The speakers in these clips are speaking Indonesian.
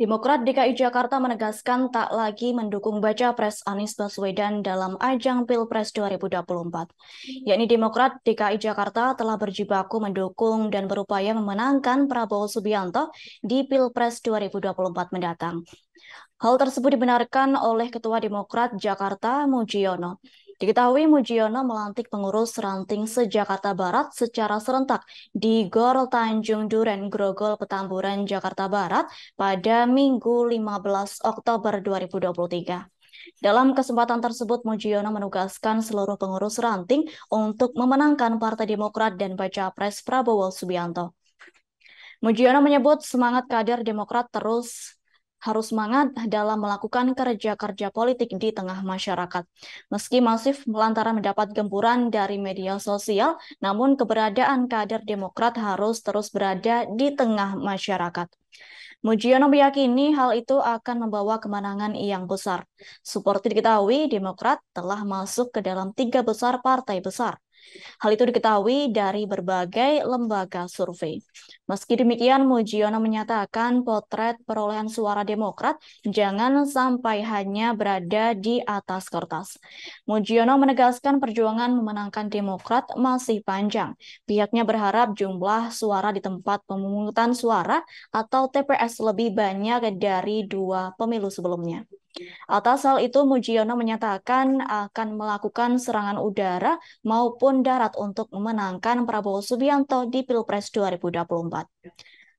Demokrat DKI Jakarta menegaskan tak lagi mendukung baca pres Anies Baswedan dalam ajang Pilpres 2024. Yakni Demokrat DKI Jakarta telah berjibaku mendukung dan berupaya memenangkan Prabowo Subianto di Pilpres 2024 mendatang. Hal tersebut dibenarkan oleh Ketua Demokrat Jakarta Mujiono. Diketahui Mujiono melantik pengurus ranting se-Jakarta Barat secara serentak di Gor Tanjung Duren Grogol Petamburan Jakarta Barat pada Minggu 15 Oktober 2023. Dalam kesempatan tersebut, Mujiono menugaskan seluruh pengurus ranting untuk memenangkan Partai Demokrat dan Baca Pres Prabowo Subianto. Mujiono menyebut semangat kader Demokrat terus harus semangat dalam melakukan kerja-kerja politik di tengah masyarakat. Meski masif melantara mendapat gempuran dari media sosial, namun keberadaan kader Demokrat harus terus berada di tengah masyarakat. Mujiono meyakini hal itu akan membawa kemenangan yang besar. Seperti diketahui, Demokrat telah masuk ke dalam tiga besar partai besar. Hal itu diketahui dari berbagai lembaga survei. Meski demikian, Mujiono menyatakan potret perolehan suara Demokrat jangan sampai hanya berada di atas kertas. Mujiono menegaskan perjuangan memenangkan Demokrat masih panjang. Pihaknya berharap jumlah suara di tempat pemungutan suara atau TPS lebih banyak dari dua pemilu sebelumnya hal itu Mujiono menyatakan akan melakukan serangan udara maupun darat untuk memenangkan Prabowo Subianto di Pilpres 2024.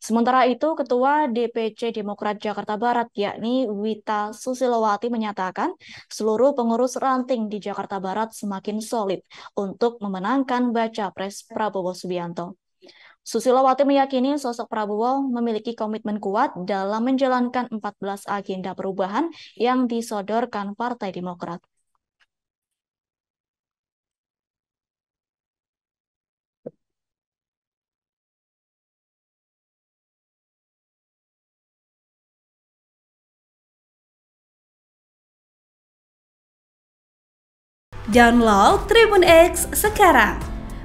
Sementara itu, Ketua DPC Demokrat Jakarta Barat yakni Wita Susilowati menyatakan seluruh pengurus ranting di Jakarta Barat semakin solid untuk memenangkan baca pres Prabowo Subianto. Susilo Susilowati meyakini sosok Prabowo memiliki komitmen kuat dalam menjalankan 14 agenda perubahan yang disodorkan Partai Demokrat. Download Tribun X sekarang